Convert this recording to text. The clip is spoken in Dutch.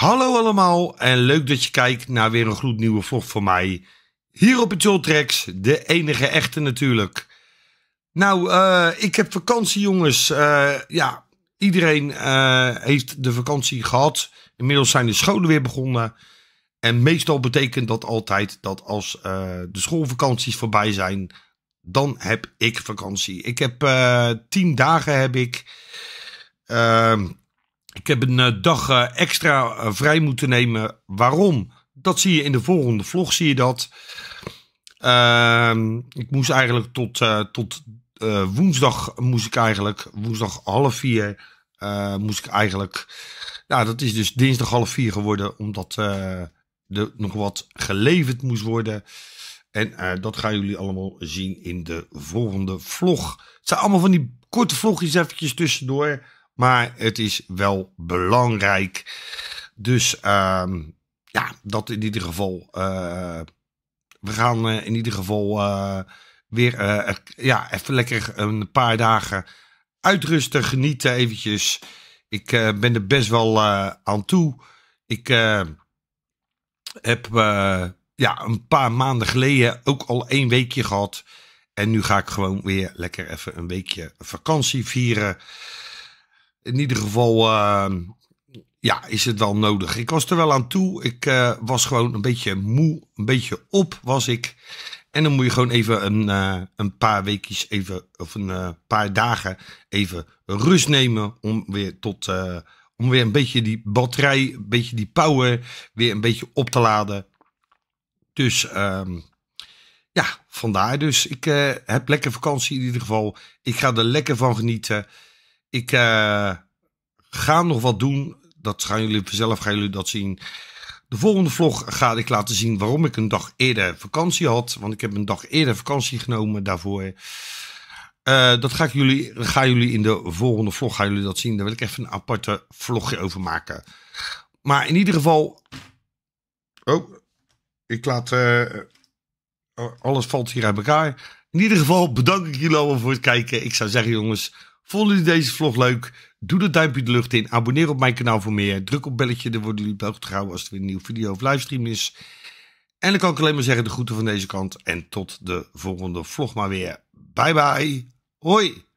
Hallo allemaal en leuk dat je kijkt naar weer een gloednieuwe vlog van mij. Hier op het Joltracks, de enige echte natuurlijk. Nou, eh, ik heb vakantie jongens. Eh, ja, iedereen eh, heeft de vakantie gehad. Inmiddels zijn de scholen weer begonnen. En meestal betekent dat altijd dat als de schoolvakanties voorbij zijn, dan heb ik vakantie. Ik heb tien dagen heb ik. Ehm, ik heb een eh, dag eh, extra eh, vrij moeten nemen. Waarom? Dat zie je in de volgende vlog, zie je dat. Ehm, ik moest eigenlijk tot, tot woensdag moest ik eigenlijk, woensdag half vier moest ik eigenlijk. Nou, dat is dus dinsdag half vier geworden, omdat er nog wat geleverd moest worden. En dat gaan jullie allemaal zien in de volgende vlog. Het zijn allemaal van die korte vlogjes eventjes tussendoor maar het is wel belangrijk. Dus ehm, ja, dat in ieder geval. Eh, we gaan eh, in ieder geval eh, weer ja, even lekker een paar dagen uitrusten, genieten eventjes. Ik ben er best wel aan toe. Ik heb ja, een paar maanden geleden ook al één weekje gehad. En nu ga ik gewoon weer lekker even een weekje vakantie vieren in ieder geval ehm, ja, is het wel nodig. Ik was er wel aan toe. Ik eh, was gewoon een beetje moe, een beetje op was ik. En dan moet je gewoon even een, eh, een paar weekjes, even, of een eh, paar dagen even rust nemen. Om weer, tot, om weer een beetje die batterij, een beetje die power weer een beetje op te laden. Dus ehm, ja, vandaar dus. Ik heb lekker vakantie in ieder geval. Ik ga er lekker van genieten. Ik eh, ga nog wat doen. Dat gaan jullie zelf gaan jullie dat zien. De volgende vlog ga ik laten zien waarom ik een dag eerder vakantie had. Want ik heb een dag eerder vakantie genomen daarvoor. Eh, dat ga ik jullie, ga jullie in de volgende vlog gaan jullie dat zien. Daar wil ik even een aparte vlogje over maken. Maar in ieder geval. Oh, ik laat. Eh, oh, alles valt hier uit elkaar. In ieder geval bedank ik jullie allemaal voor het kijken. Ik zou zeggen, jongens. Vonden jullie deze vlog leuk? Doe de duimpje de lucht in. Abonneer op mijn kanaal voor meer. Druk op belletje, dan worden jullie op gehouden als er weer een nieuwe video of livestream is. En dan kan ik alleen maar zeggen de groeten van deze kant. En tot de volgende vlog maar weer. Bye bye. Hoi.